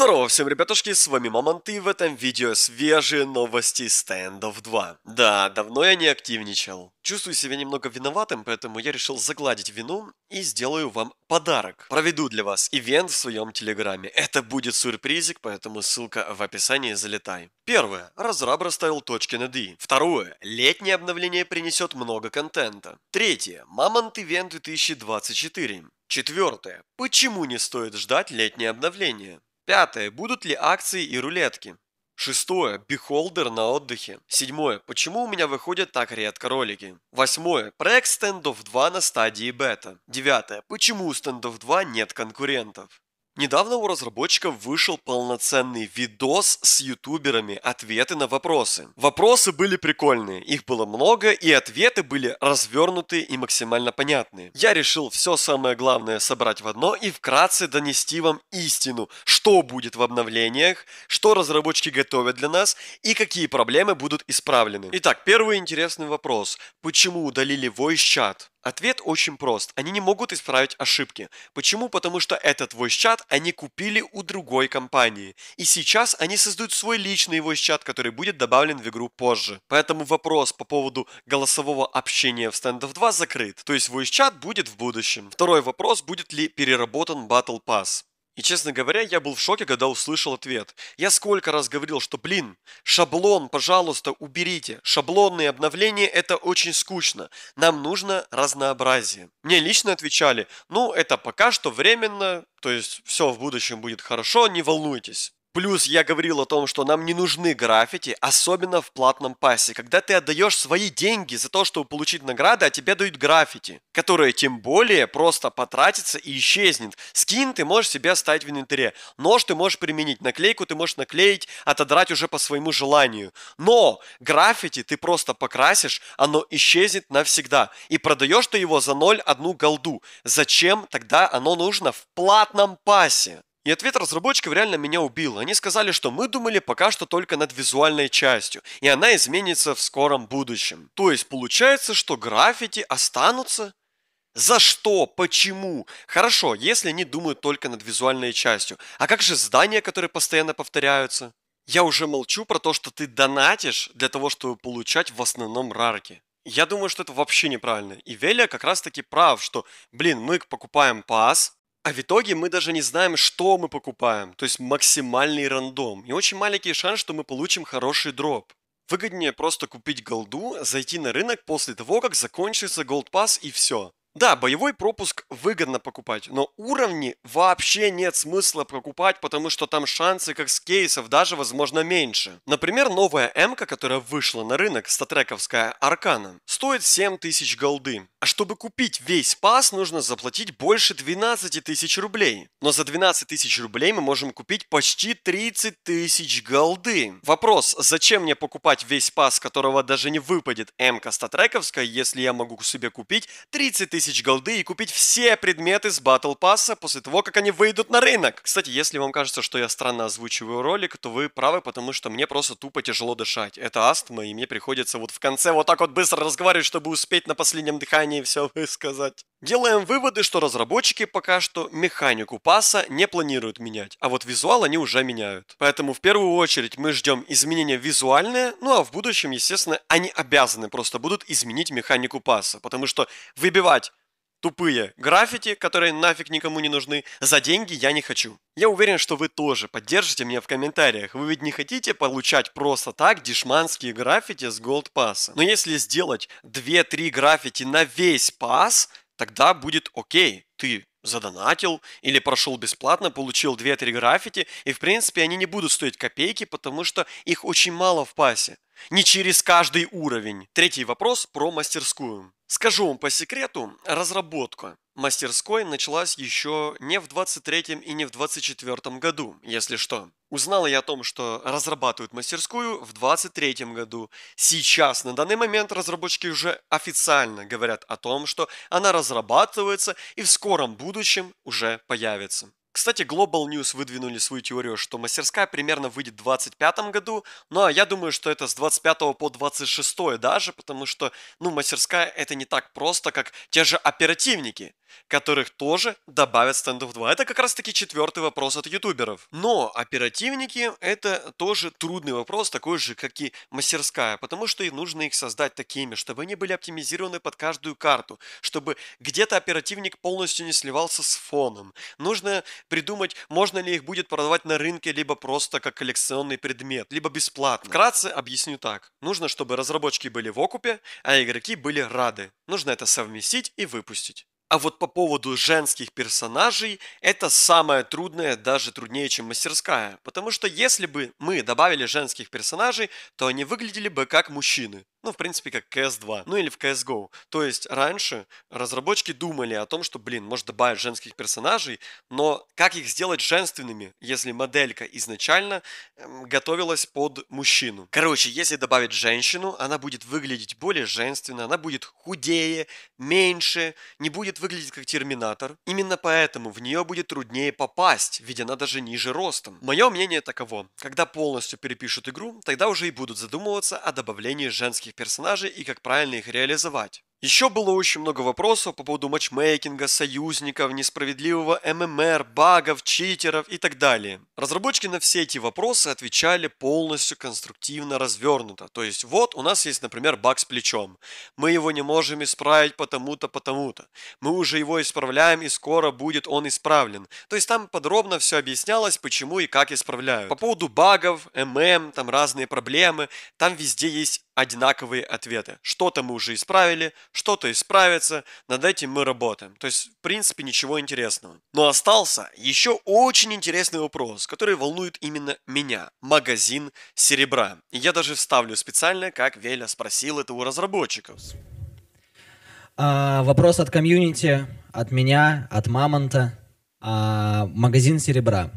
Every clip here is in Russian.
Здорово всем, ребятушки, с вами Мамонт, и в этом видео свежие новости of 2. Да, давно я не активничал. Чувствую себя немного виноватым, поэтому я решил загладить вину и сделаю вам подарок. Проведу для вас ивент в своем телеграме. Это будет сюрпризик, поэтому ссылка в описании, залетай. Первое. Разраб расставил точки над «и». Второе. Летнее обновление принесет много контента. Третье. Мамонт Ивент 2024. Четвертое. Почему не стоит ждать летнее обновление? Пятое. Будут ли акции и рулетки? Шестое. Бихолдер на отдыхе. Седьмое. Почему у меня выходят так редко ролики? Восьмое. Проект стендов 2 на стадии бета. Девятое. Почему у стендов 2 нет конкурентов? Недавно у разработчиков вышел полноценный видос с ютуберами «Ответы на вопросы». Вопросы были прикольные, их было много, и ответы были развернутые и максимально понятные. Я решил все самое главное собрать в одно и вкратце донести вам истину, что будет в обновлениях, что разработчики готовят для нас и какие проблемы будут исправлены. Итак, первый интересный вопрос. Почему удалили voice Chat? Ответ очень прост. Они не могут исправить ошибки. Почему? Потому что этот voice-чат они купили у другой компании. И сейчас они создают свой личный voice-чат, который будет добавлен в игру позже. Поэтому вопрос по поводу голосового общения в Standoff 2 закрыт. То есть voice-чат будет в будущем. Второй вопрос, будет ли переработан Battle Pass. И, честно говоря, я был в шоке, когда услышал ответ. Я сколько раз говорил, что, блин, шаблон, пожалуйста, уберите. Шаблонные обновления – это очень скучно. Нам нужно разнообразие. Мне лично отвечали, ну, это пока что временно, то есть все в будущем будет хорошо, не волнуйтесь. Плюс я говорил о том, что нам не нужны граффити, особенно в платном пассе, когда ты отдаешь свои деньги за то, чтобы получить награды, а тебе дают граффити, которые тем более просто потратится и исчезнет. Скин ты можешь себе оставить в инвентаре, нож ты можешь применить, наклейку ты можешь наклеить, отодрать уже по своему желанию. Но граффити ты просто покрасишь, оно исчезнет навсегда. И продаешь ты его за ноль одну голду. Зачем тогда оно нужно в платном пассе? И ответ разработчиков реально меня убил. Они сказали, что мы думали пока что только над визуальной частью, и она изменится в скором будущем. То есть получается, что граффити останутся? За что? Почему? Хорошо, если они думают только над визуальной частью. А как же здания, которые постоянно повторяются? Я уже молчу про то, что ты донатишь для того, чтобы получать в основном рарки. Я думаю, что это вообще неправильно. И Велия как раз таки прав, что, блин, мы покупаем пас, а в итоге мы даже не знаем, что мы покупаем, то есть максимальный рандом. И очень маленький шанс, что мы получим хороший дроп. Выгоднее просто купить голду, зайти на рынок после того, как закончится голд пас и все. Да, боевой пропуск выгодно покупать, но уровни вообще нет смысла покупать, потому что там шансы, как с кейсов, даже, возможно, меньше. Например, новая м которая вышла на рынок, статрековская Аркана, стоит 7000 голды. А чтобы купить весь пас, нужно заплатить больше 12 тысяч рублей. Но за 12 тысяч рублей мы можем купить почти 30 тысяч голды. Вопрос, зачем мне покупать весь пас, которого даже не выпадет м статрековская, если я могу себе купить 30 тысяч голды и купить все предметы с батл пасса после того, как они выйдут на рынок? Кстати, если вам кажется, что я странно озвучиваю ролик, то вы правы, потому что мне просто тупо тяжело дышать. Это астма, и мне приходится вот в конце вот так вот быстро разговаривать, чтобы успеть на последнем дыхании желании все высказать. Делаем выводы, что разработчики пока что механику паса не планируют менять, а вот визуал они уже меняют. Поэтому в первую очередь мы ждем изменения визуальные, ну а в будущем, естественно, они обязаны просто будут изменить механику паса, потому что выбивать тупые граффити, которые нафиг никому не нужны. За деньги я не хочу. Я уверен, что вы тоже поддержите меня в комментариях. Вы ведь не хотите получать просто так дешманские граффити с gold пасса. Но если сделать 2-3 граффити на весь пас, тогда будет окей. Ты задонатил или прошел бесплатно, получил 2-3 граффити, и в принципе они не будут стоить копейки, потому что их очень мало в пасе не через каждый уровень. Третий вопрос про мастерскую. Скажу вам по секрету, разработка мастерской началась еще не в 23 и не в 24 году, если что. Узнала я о том, что разрабатывают мастерскую в 23 году. Сейчас, на данный момент, разработчики уже официально говорят о том, что она разрабатывается и в скором будущем уже появится. Кстати, Global News выдвинули свою теорию, что мастерская примерно выйдет в 2025 году, но ну, а я думаю, что это с 25 по 26 даже, потому что, ну, мастерская это не так просто, как те же оперативники которых тоже добавят в стендов 2. Это как раз таки четвертый вопрос от ютуберов. Но оперативники это тоже трудный вопрос, такой же, как и мастерская, потому что и нужно их создать такими, чтобы они были оптимизированы под каждую карту, чтобы где-то оперативник полностью не сливался с фоном. Нужно придумать, можно ли их будет продавать на рынке, либо просто как коллекционный предмет, либо бесплатно. Вкратце объясню так. Нужно, чтобы разработчики были в окупе, а игроки были рады. Нужно это совместить и выпустить. А вот по поводу женских персонажей, это самое трудное, даже труднее, чем мастерская. Потому что если бы мы добавили женских персонажей, то они выглядели бы как мужчины. Ну, в принципе, как CS2, ну или в CSGO. То есть раньше разработчики думали о том, что, блин, может добавить женских персонажей, но как их сделать женственными, если моделька изначально эм, готовилась под мужчину? Короче, если добавить женщину, она будет выглядеть более женственно, она будет худее, меньше, не будет выглядеть как терминатор. Именно поэтому в нее будет труднее попасть, ведь она даже ниже ростом. Мое мнение таково. Когда полностью перепишут игру, тогда уже и будут задумываться о добавлении женских этих персонажей и как правильно их реализовать. Еще было очень много вопросов по поводу матчмейкинга, союзников, несправедливого ММР, багов, читеров и так далее. Разработчики на все эти вопросы отвечали полностью конструктивно развернуто. То есть вот у нас есть, например, баг с плечом. Мы его не можем исправить потому-то, потому-то. Мы уже его исправляем и скоро будет он исправлен. То есть там подробно все объяснялось, почему и как исправляют. По поводу багов, ММ, там разные проблемы, там везде есть одинаковые ответы. Что-то мы уже исправили, что-то исправится, над этим мы работаем. То есть, в принципе, ничего интересного. Но остался еще очень интересный вопрос, который волнует именно меня. Магазин серебра. я даже вставлю специально, как Веля спросил это у разработчиков. А, вопрос от комьюнити, от меня, от Мамонта. А, магазин серебра.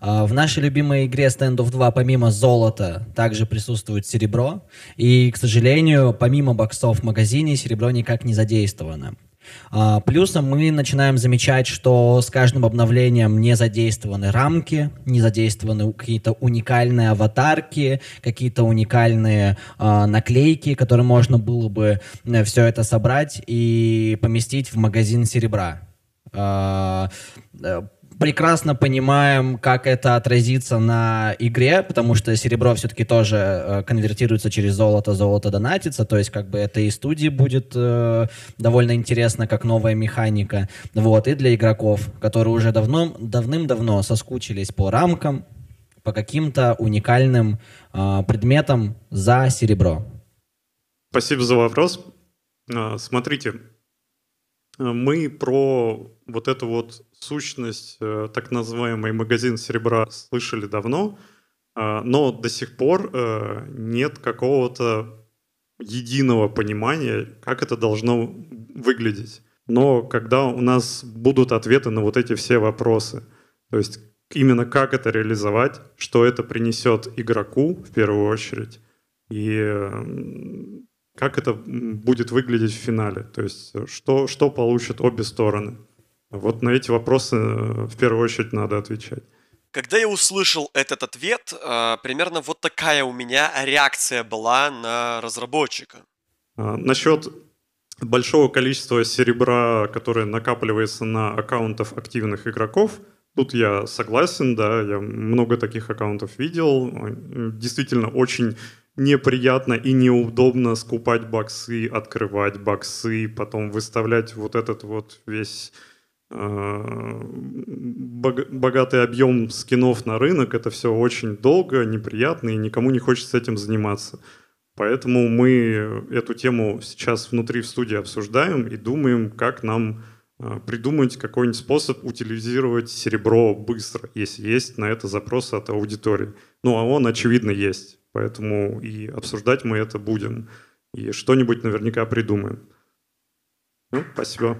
А, в нашей любимой игре Stand of 2 помимо золота также присутствует серебро. И, к сожалению, помимо боксов в магазине серебро никак не задействовано. А, плюсом мы начинаем замечать, что с каждым обновлением не задействованы рамки, не задействованы какие-то уникальные аватарки, какие-то уникальные э, наклейки, которые можно было бы э, все это собрать и поместить в магазин серебра. Э, прекрасно понимаем, как это отразится на игре, потому что серебро все-таки тоже э, конвертируется через золото, золото донатится, то есть как бы это и студии будет э, довольно интересно, как новая механика, вот, и для игроков, которые уже давно, давным-давно соскучились по рамкам, по каким-то уникальным э, предметам за серебро. Спасибо за вопрос. А, смотрите, э, мы про вот эту вот сущность, э, так называемый магазин серебра, слышали давно, а, но до сих пор э, нет какого-то единого понимания, как это должно выглядеть. Но когда у нас будут ответы на вот эти все вопросы, то есть именно как это реализовать, что это принесет игроку в первую очередь, и как это будет выглядеть в финале, то есть э, что, что получат обе стороны. Вот на эти вопросы э, в первую очередь надо отвечать. Когда я услышал этот ответ, э, примерно вот такая у меня реакция была на разработчика. А, насчет большого количества серебра, которое накапливается на аккаунтах активных игроков, тут я согласен, да, я много таких аккаунтов видел. Действительно, очень неприятно и неудобно скупать баксы, открывать баксы, потом выставлять вот этот вот весь Э, богатый объем скинов на рынок, это все очень долго, неприятно, и никому не хочется этим заниматься. Поэтому мы эту тему сейчас внутри в студии обсуждаем и думаем, как нам э, придумать какой-нибудь способ утилизировать серебро быстро, если есть на это запрос от аудитории. Ну, а он, очевидно, есть. Поэтому и обсуждать мы это будем. И что-нибудь наверняка придумаем. Ну, спасибо.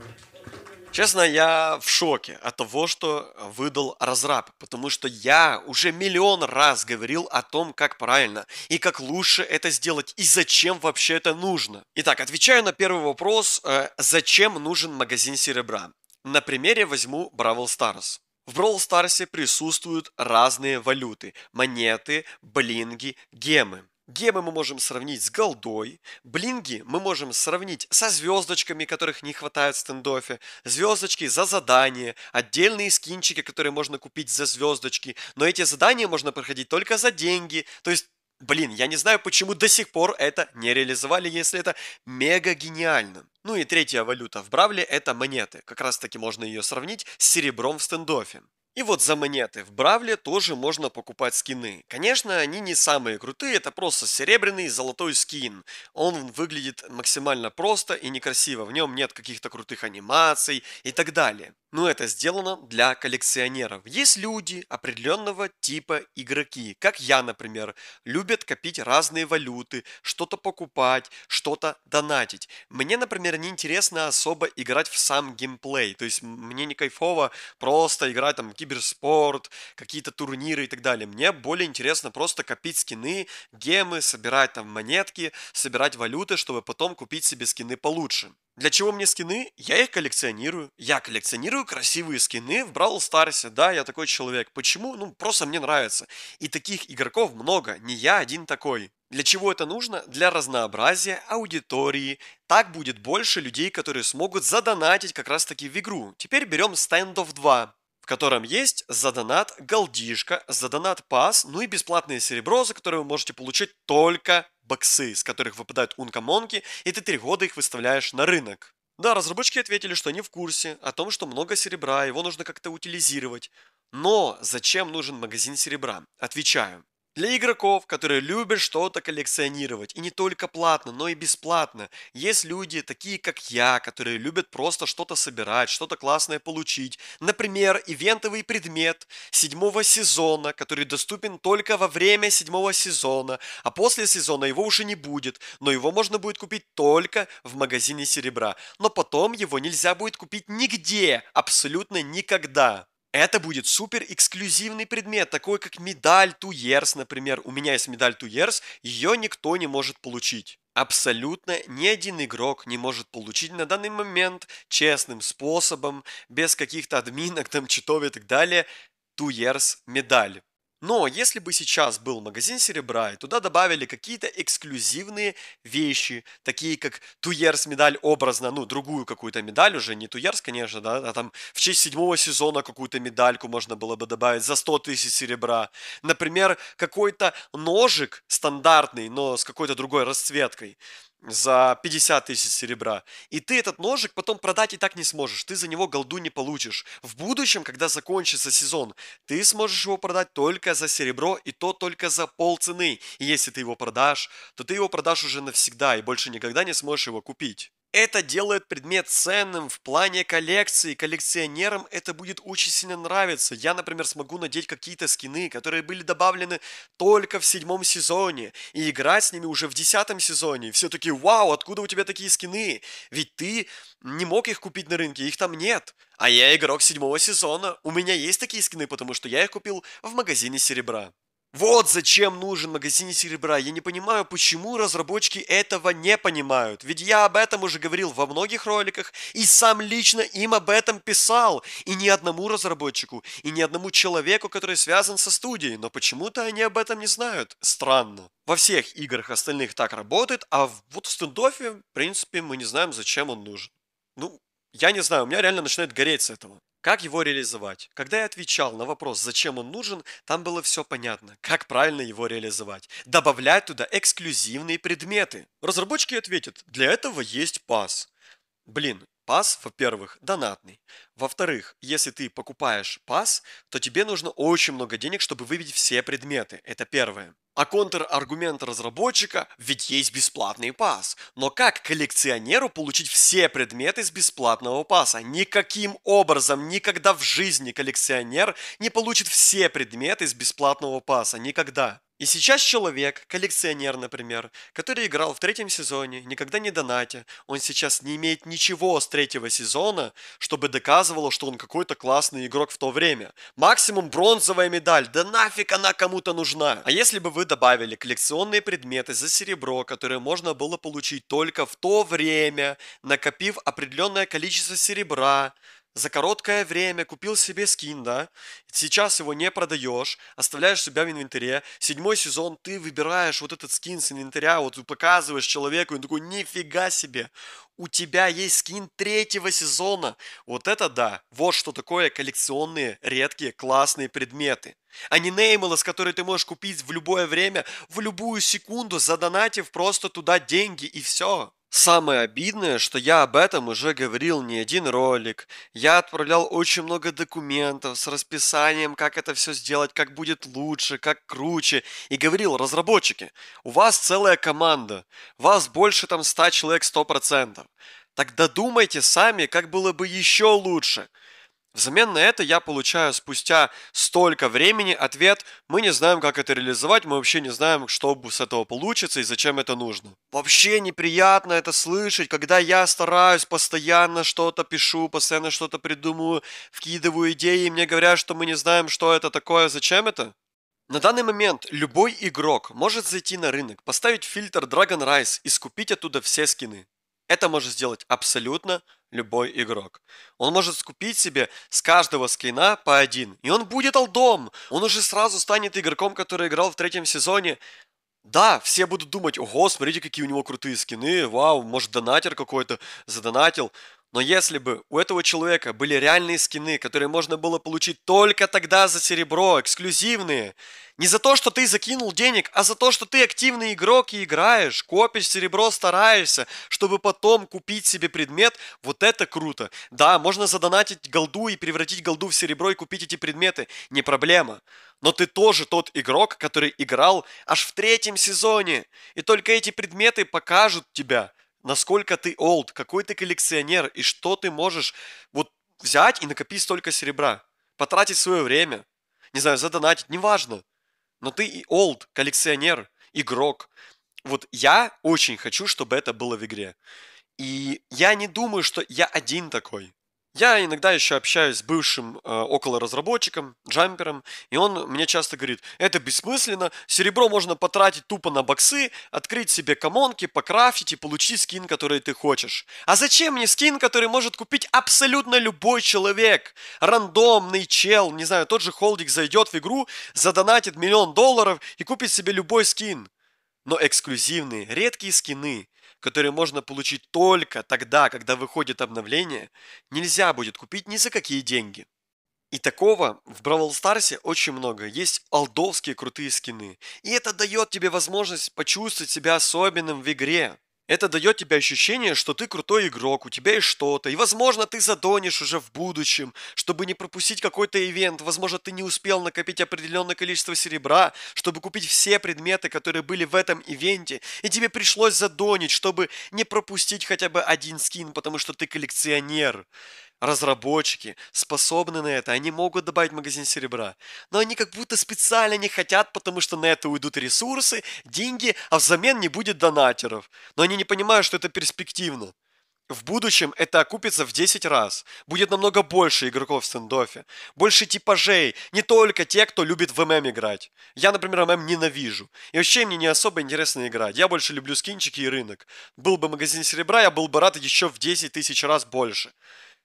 Честно, я в шоке от того, что выдал разраб, потому что я уже миллион раз говорил о том, как правильно и как лучше это сделать, и зачем вообще это нужно. Итак, отвечаю на первый вопрос, э, зачем нужен магазин серебра. На примере возьму Бравл Старс. В Бравл Старсе присутствуют разные валюты – монеты, блинги, гемы. Гемы мы можем сравнить с голдой, блинги мы можем сравнить со звездочками, которых не хватает в стендофе, звездочки за задание, отдельные скинчики, которые можно купить за звездочки, но эти задания можно проходить только за деньги, то есть Блин, я не знаю, почему до сих пор это не реализовали, если это мега гениально. Ну и третья валюта в Бравле – это монеты. Как раз таки можно ее сравнить с серебром в стендофе. И вот за монеты в Бравле тоже можно покупать скины. Конечно, они не самые крутые, это просто серебряный золотой скин. Он выглядит максимально просто и некрасиво, в нем нет каких-то крутых анимаций и так далее. Но это сделано для коллекционеров. Есть люди определенного типа игроки, как я, например, любят копить разные валюты, что-то покупать, что-то донатить. Мне, например, не интересно особо играть в сам геймплей, то есть мне не кайфово просто играть там киберспорт, какие-то турниры и так далее. Мне более интересно просто копить скины, гемы, собирать там монетки, собирать валюты, чтобы потом купить себе скины получше. Для чего мне скины? Я их коллекционирую. Я коллекционирую красивые скины в Бравл Старсе. Да, я такой человек. Почему? Ну, просто мне нравится. И таких игроков много. Не я один такой. Для чего это нужно? Для разнообразия аудитории. Так будет больше людей, которые смогут задонатить как раз таки в игру. Теперь берем Stand of 2 котором есть задонат голдишка, задонат донат пас, ну и бесплатное серебро, за которое вы можете получить только боксы, из которых выпадают ункомонки, и ты три года их выставляешь на рынок. Да, разработчики ответили, что они в курсе о том, что много серебра, его нужно как-то утилизировать. Но зачем нужен магазин серебра? Отвечаю. Для игроков, которые любят что-то коллекционировать, и не только платно, но и бесплатно, есть люди, такие как я, которые любят просто что-то собирать, что-то классное получить. Например, ивентовый предмет седьмого сезона, который доступен только во время седьмого сезона, а после сезона его уже не будет, но его можно будет купить только в магазине серебра. Но потом его нельзя будет купить нигде, абсолютно никогда. Это будет супер эксклюзивный предмет, такой как медаль Туерс, например. У меня есть медаль Туерс, ее никто не может получить. Абсолютно ни один игрок не может получить на данный момент честным способом, без каких-то админок, там, читов и так далее, Туерс медаль. Но если бы сейчас был магазин серебра, и туда добавили какие-то эксклюзивные вещи, такие как Туерс медаль образно, ну, другую какую-то медаль уже, не Туерс, конечно, да, а там в честь седьмого сезона какую-то медальку можно было бы добавить за 100 тысяч серебра. Например, какой-то ножик стандартный, но с какой-то другой расцветкой за 50 тысяч серебра. И ты этот ножик потом продать и так не сможешь. Ты за него голду не получишь. В будущем, когда закончится сезон, ты сможешь его продать только за серебро и то только за полцены. И если ты его продашь, то ты его продашь уже навсегда и больше никогда не сможешь его купить. Это делает предмет ценным в плане коллекции. Коллекционерам это будет очень сильно нравиться. Я, например, смогу надеть какие-то скины, которые были добавлены только в седьмом сезоне, и играть с ними уже в десятом сезоне. Все таки вау, откуда у тебя такие скины? Ведь ты не мог их купить на рынке, их там нет. А я игрок седьмого сезона, у меня есть такие скины, потому что я их купил в магазине серебра. Вот зачем нужен магазин серебра. Я не понимаю, почему разработчики этого не понимают. Ведь я об этом уже говорил во многих роликах и сам лично им об этом писал. И ни одному разработчику, и ни одному человеку, который связан со студией. Но почему-то они об этом не знают. Странно. Во всех играх остальных так работает, а вот в стендофе, в принципе, мы не знаем, зачем он нужен. Ну, я не знаю, у меня реально начинает гореть с этого. Как его реализовать? Когда я отвечал на вопрос, зачем он нужен, там было все понятно, как правильно его реализовать. Добавлять туда эксклюзивные предметы. Разработчики ответят, для этого есть пас. Блин, Пас, во-первых, донатный. Во-вторых, если ты покупаешь пас, то тебе нужно очень много денег, чтобы выбить все предметы. Это первое. А контраргумент разработчика – ведь есть бесплатный пас. Но как коллекционеру получить все предметы с бесплатного паса? Никаким образом, никогда в жизни коллекционер не получит все предметы с бесплатного паса. Никогда. И сейчас человек, коллекционер, например, который играл в третьем сезоне, никогда не донатя, он сейчас не имеет ничего с третьего сезона, чтобы доказывало, что он какой-то классный игрок в то время. Максимум бронзовая медаль, да нафиг она кому-то нужна. А если бы вы добавили коллекционные предметы за серебро, которые можно было получить только в то время, накопив определенное количество серебра, за короткое время купил себе скин, да, сейчас его не продаешь, оставляешь себя в инвентаре, седьмой сезон ты выбираешь вот этот скин с инвентаря, вот показываешь человеку, и он такой, нифига себе, у тебя есть скин третьего сезона. Вот это да. Вот что такое коллекционные, редкие, классные предметы. А не неймлос, который ты можешь купить в любое время, в любую секунду, задонатив просто туда деньги и все. Самое обидное, что я об этом уже говорил не один ролик. Я отправлял очень много документов с расписанием, как это все сделать, как будет лучше, как круче. И говорил, разработчики, у вас целая команда. Вас больше там 100 человек 100%. Тогда думайте сами, как было бы еще лучше. Взамен на это я получаю спустя столько времени ответ «Мы не знаем, как это реализовать, мы вообще не знаем, что с этого получится и зачем это нужно». Вообще неприятно это слышать, когда я стараюсь, постоянно что-то пишу, постоянно что-то придумываю, вкидываю идеи, и мне говорят, что мы не знаем, что это такое, зачем это. На данный момент любой игрок может зайти на рынок, поставить фильтр Dragon Rise и скупить оттуда все скины. Это может сделать абсолютно любой игрок. Он может скупить себе с каждого скина по один, и он будет алдом. Он уже сразу станет игроком, который играл в третьем сезоне. Да, все будут думать, ого, смотрите, какие у него крутые скины, вау, может, донатер какой-то задонатил. Но если бы у этого человека были реальные скины, которые можно было получить только тогда за серебро, эксклюзивные, не за то, что ты закинул денег, а за то, что ты активный игрок и играешь, копишь серебро, стараешься, чтобы потом купить себе предмет, вот это круто. Да, можно задонатить голду и превратить голду в серебро и купить эти предметы, не проблема. Но ты тоже тот игрок, который играл аж в третьем сезоне, и только эти предметы покажут тебя – насколько ты old, какой ты коллекционер и что ты можешь вот взять и накопить столько серебра, потратить свое время, не знаю, задонатить, неважно. Но ты и old коллекционер, игрок. Вот я очень хочу, чтобы это было в игре. И я не думаю, что я один такой. Я иногда еще общаюсь с бывшим э, около разработчиком, джампером, и он мне часто говорит, это бессмысленно, серебро можно потратить тупо на боксы, открыть себе комонки, покрафтить и получить скин, который ты хочешь. А зачем мне скин, который может купить абсолютно любой человек? Рандомный чел, не знаю, тот же холдик зайдет в игру, задонатит миллион долларов и купит себе любой скин. Но эксклюзивные, редкие скины которые можно получить только тогда, когда выходит обновление, нельзя будет купить ни за какие деньги. И такого в Бравл Старсе очень много. Есть олдовские крутые скины. И это дает тебе возможность почувствовать себя особенным в игре. Это дает тебе ощущение, что ты крутой игрок, у тебя есть что-то, и, возможно, ты задонишь уже в будущем, чтобы не пропустить какой-то ивент, возможно, ты не успел накопить определенное количество серебра, чтобы купить все предметы, которые были в этом ивенте, и тебе пришлось задонить, чтобы не пропустить хотя бы один скин, потому что ты коллекционер разработчики способны на это, они могут добавить магазин серебра, но они как будто специально не хотят, потому что на это уйдут ресурсы, деньги, а взамен не будет донатеров. Но они не понимают, что это перспективно. В будущем это окупится в 10 раз. Будет намного больше игроков в стендофе. Больше типажей. Не только те, кто любит в ММ играть. Я, например, ММ ненавижу. И вообще мне не особо интересно играть. Я больше люблю скинчики и рынок. Был бы магазин серебра, я был бы рад еще в 10 тысяч раз больше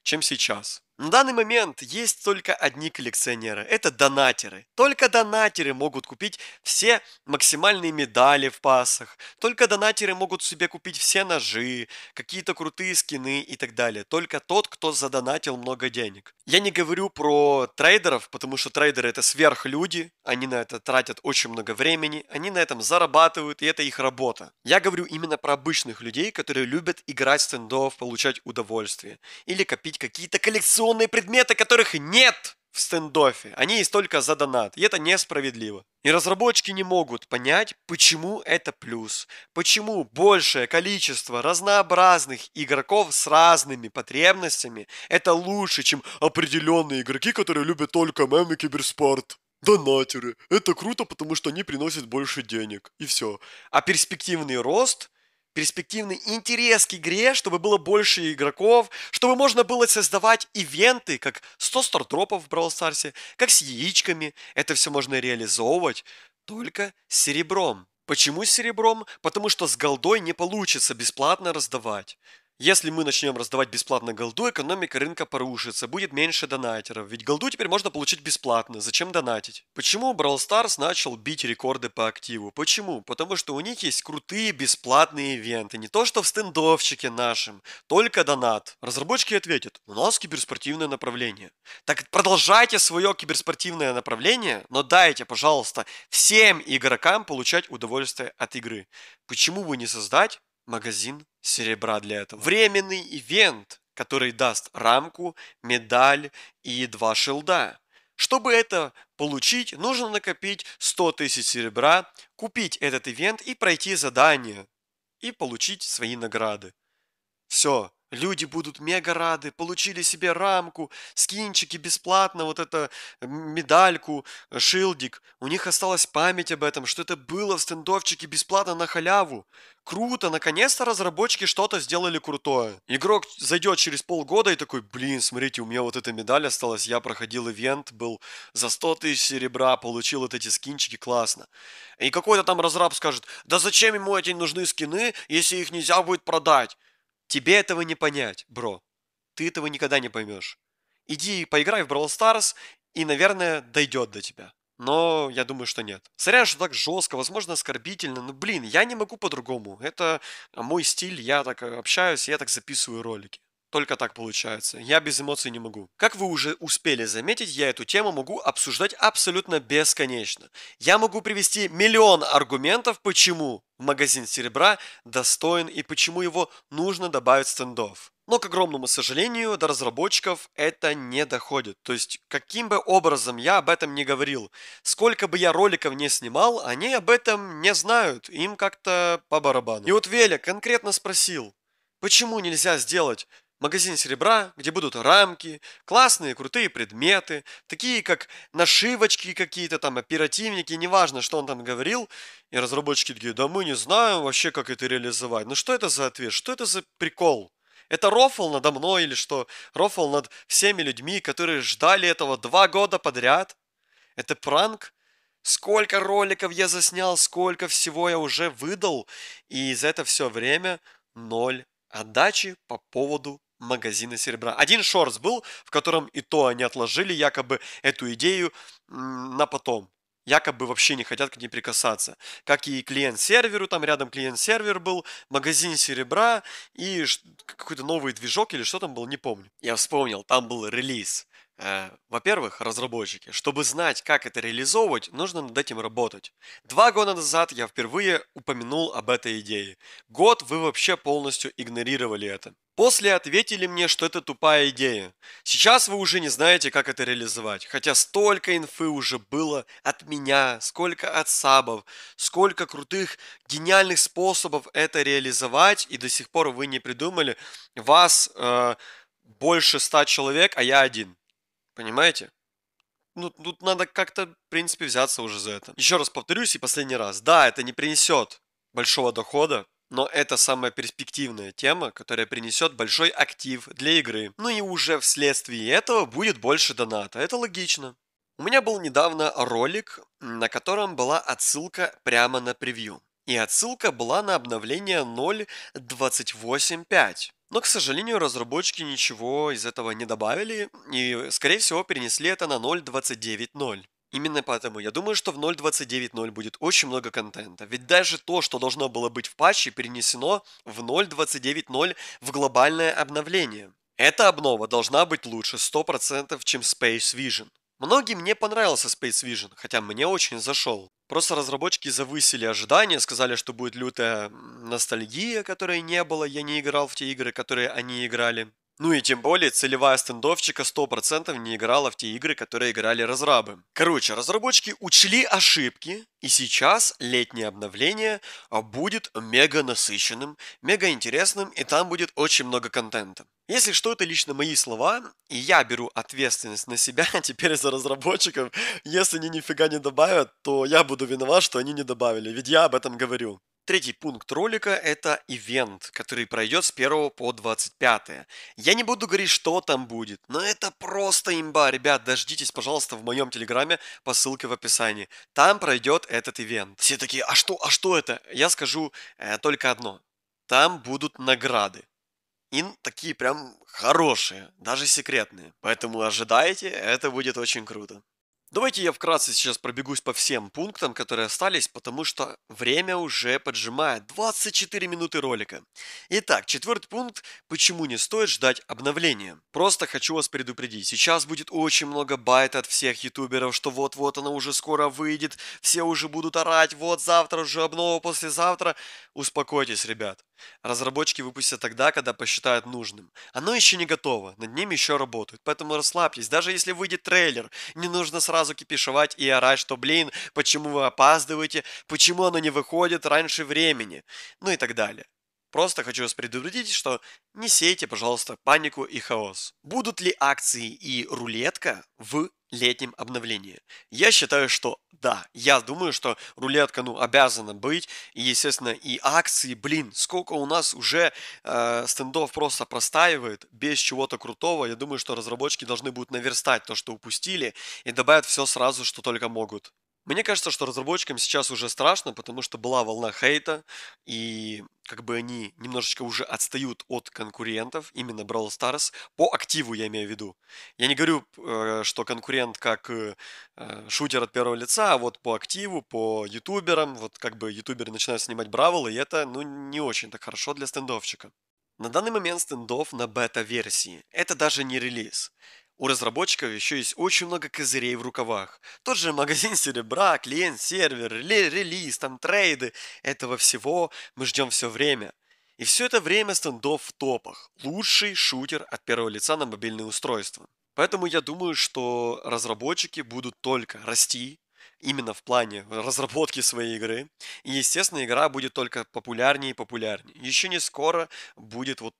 чем сейчас. На данный момент есть только одни коллекционеры. Это донатеры. Только донатеры могут купить все максимальные медали в пасах. Только донатеры могут себе купить все ножи, какие-то крутые скины и так далее. Только тот, кто задонатил много денег. Я не говорю про трейдеров, потому что трейдеры это сверхлюди. Они на это тратят очень много времени. Они на этом зарабатывают, и это их работа. Я говорю именно про обычных людей, которые любят играть в стендов, получать удовольствие. Или копить какие-то коллекционные аукционные предметы, которых нет в стендофе. Они есть только за донат. И это несправедливо. И разработчики не могут понять, почему это плюс. Почему большее количество разнообразных игроков с разными потребностями это лучше, чем определенные игроки, которые любят только мем и киберспорт. Донатеры. Это круто, потому что они приносят больше денег. И все. А перспективный рост перспективный интерес к игре, чтобы было больше игроков, чтобы можно было создавать ивенты, как 100 стартропов в Brawl Stars, как с яичками. Это все можно реализовывать только с серебром. Почему с серебром? Потому что с голдой не получится бесплатно раздавать. Если мы начнем раздавать бесплатно голду, экономика рынка порушится, будет меньше донатеров. Ведь голду теперь можно получить бесплатно, зачем донатить? Почему Brawl Stars начал бить рекорды по активу? Почему? Потому что у них есть крутые бесплатные ивенты, не то что в стендовчике нашем, только донат. Разработчики ответят, у нас киберспортивное направление. Так продолжайте свое киберспортивное направление, но дайте, пожалуйста, всем игрокам получать удовольствие от игры. Почему бы не создать магазин серебра для этого. Временный ивент, который даст рамку, медаль и два шилда. Чтобы это получить, нужно накопить 100 тысяч серебра, купить этот ивент и пройти задание. И получить свои награды. Все. Люди будут мега рады, получили себе рамку, скинчики бесплатно, вот это медальку, э, шилдик. У них осталась память об этом, что это было в стендовчике бесплатно на халяву. Круто, наконец-то разработчики что-то сделали крутое. Игрок зайдет через полгода и такой, блин, смотрите, у меня вот эта медаль осталась, я проходил ивент, был за 100 тысяч серебра, получил вот эти скинчики, классно. И какой-то там разраб скажет, да зачем ему эти нужны скины, если их нельзя будет продать? Тебе этого не понять, бро. Ты этого никогда не поймешь. Иди поиграй в Brawl Stars, и, наверное, дойдет до тебя. Но я думаю, что нет. Сорян, что так жестко, возможно, оскорбительно, но, блин, я не могу по-другому. Это мой стиль, я так э, общаюсь, я так записываю ролики. Только так получается. Я без эмоций не могу. Как вы уже успели заметить, я эту тему могу обсуждать абсолютно бесконечно. Я могу привести миллион аргументов, почему магазин серебра достоин и почему его нужно добавить в стендов. Но, к огромному сожалению, до разработчиков это не доходит. То есть, каким бы образом я об этом не говорил, сколько бы я роликов не снимал, они об этом не знают, им как-то по барабану. И вот Веля конкретно спросил, почему нельзя сделать магазин серебра, где будут рамки, классные крутые предметы, такие как нашивочки какие-то там, оперативники, неважно, что он там говорил. И разработчики такие, да мы не знаем вообще, как это реализовать. Ну что это за ответ? Что это за прикол? Это рофл надо мной или что? Рофл над всеми людьми, которые ждали этого два года подряд? Это пранк? Сколько роликов я заснял, сколько всего я уже выдал, и за это все время ноль отдачи по поводу магазины серебра. Один шорс был, в котором и то они отложили якобы эту идею на потом. Якобы вообще не хотят к ней прикасаться. Как и клиент-серверу, там рядом клиент-сервер был, магазин серебра и какой-то новый движок или что там был, не помню. Я вспомнил, там был релиз. Э, во-первых, разработчики, чтобы знать, как это реализовывать, нужно над этим работать. Два года назад я впервые упомянул об этой идее. Год вы вообще полностью игнорировали это. После ответили мне, что это тупая идея. Сейчас вы уже не знаете, как это реализовать. Хотя столько инфы уже было от меня, сколько от сабов, сколько крутых, гениальных способов это реализовать, и до сих пор вы не придумали. Вас э, больше ста человек, а я один. Понимаете? ну, тут надо как-то, в принципе, взяться уже за это. Еще раз повторюсь и последний раз. Да, это не принесет большого дохода, но это самая перспективная тема, которая принесет большой актив для игры. Ну и уже вследствие этого будет больше доната. Это логично. У меня был недавно ролик, на котором была отсылка прямо на превью. И отсылка была на обновление 0.28.5. Но, к сожалению, разработчики ничего из этого не добавили и, скорее всего, перенесли это на 0.29.0. Именно поэтому я думаю, что в 0.29.0 будет очень много контента. Ведь даже то, что должно было быть в патче, перенесено в 0.29.0 в глобальное обновление. Эта обнова должна быть лучше 100%, чем Space Vision. Многим мне понравился Space Vision, хотя мне очень зашел. Просто разработчики завысили ожидания, сказали, что будет лютая ностальгия, которой не было, я не играл в те игры, которые они играли. Ну и тем более целевая стендовчика 100% не играла в те игры, которые играли разрабы. Короче, разработчики учли ошибки, и сейчас летнее обновление будет мега насыщенным, мега интересным, и там будет очень много контента. Если что, это лично мои слова, и я беру ответственность на себя а теперь за разработчиков. Если они нифига не добавят, то я буду виноват, что они не добавили, ведь я об этом говорю. Третий пункт ролика – это ивент, который пройдет с 1 по 25. Я не буду говорить, что там будет, но это просто имба. Ребят, дождитесь, пожалуйста, в моем телеграме по ссылке в описании. Там пройдет этот ивент. Все такие, а что, а что это? Я скажу э, только одно. Там будут награды. И такие прям хорошие, даже секретные. Поэтому ожидайте, это будет очень круто. Давайте я вкратце сейчас пробегусь по всем пунктам, которые остались, потому что время уже поджимает. 24 минуты ролика. Итак, четвертый пункт. Почему не стоит ждать обновления? Просто хочу вас предупредить. Сейчас будет очень много байт от всех ютуберов, что вот-вот она уже скоро выйдет, все уже будут орать, вот завтра уже обнова, послезавтра. Успокойтесь, ребят. Разработчики выпустят тогда, когда посчитают нужным. Оно еще не готово, над ним еще работают, поэтому расслабьтесь. Даже если выйдет трейлер, не нужно сразу кипишевать и орать, что, блин, почему вы опаздываете, почему оно не выходит раньше времени, ну и так далее. Просто хочу вас предупредить, что не сейте, пожалуйста, панику и хаос. Будут ли акции и рулетка в летнем обновлении? Я считаю, что да. Я думаю, что рулетка, ну, обязана быть. И, естественно, и акции, блин, сколько у нас уже э, стендов просто простаивает без чего-то крутого. Я думаю, что разработчики должны будут наверстать то, что упустили, и добавят все сразу, что только могут. Мне кажется, что разработчикам сейчас уже страшно, потому что была волна хейта, и как бы они немножечко уже отстают от конкурентов, именно Brawl Stars, по активу я имею в виду. Я не говорю, э, что конкурент как э, э, шутер от первого лица, а вот по активу, по ютуберам, вот как бы ютуберы начинают снимать бравл, и это, ну, не очень так хорошо для стендовщика. На данный момент стендов на бета-версии. Это даже не релиз. У разработчиков еще есть очень много козырей в рукавах. Тот же магазин серебра, клиент, сервер, релиз, там трейды. Этого всего мы ждем все время. И все это время стендов в топах. Лучший шутер от первого лица на мобильные устройства. Поэтому я думаю, что разработчики будут только расти, именно в плане разработки своей игры. И, естественно, игра будет только популярнее и популярнее. Еще не скоро будет вот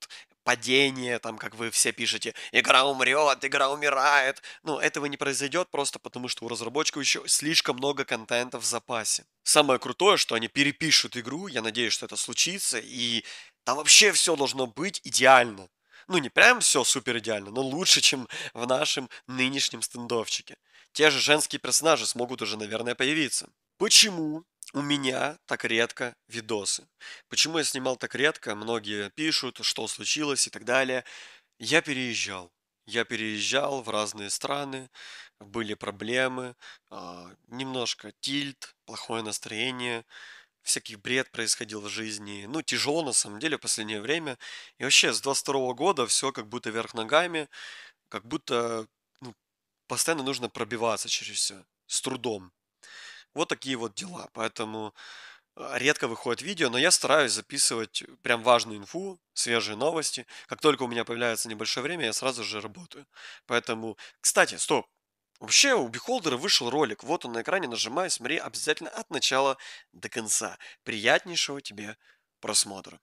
падение, там, как вы все пишете, игра умрет, игра умирает. Ну, этого не произойдет просто потому, что у разработчиков еще слишком много контента в запасе. Самое крутое, что они перепишут игру, я надеюсь, что это случится, и там вообще все должно быть идеально. Ну, не прям все супер идеально, но лучше, чем в нашем нынешнем стендовчике. Те же женские персонажи смогут уже, наверное, появиться. Почему у меня так редко видосы. Почему я снимал так редко? Многие пишут, что случилось и так далее. Я переезжал. Я переезжал в разные страны, были проблемы, а, немножко тильт, плохое настроение, всякий бред происходил в жизни. Ну, тяжело на самом деле в последнее время. И вообще с 22 года все как будто вверх ногами, как будто ну, постоянно нужно пробиваться через все с трудом. Вот такие вот дела. Поэтому а, редко выходит видео, но я стараюсь записывать э, прям важную инфу, свежие новости. Как только у меня появляется небольшое время, я сразу же работаю. Поэтому, кстати, стоп, Вообще у Beholder вышел ролик, вот он на экране, нажимай, смотри обязательно от начала до конца. Приятнейшего тебе просмотра.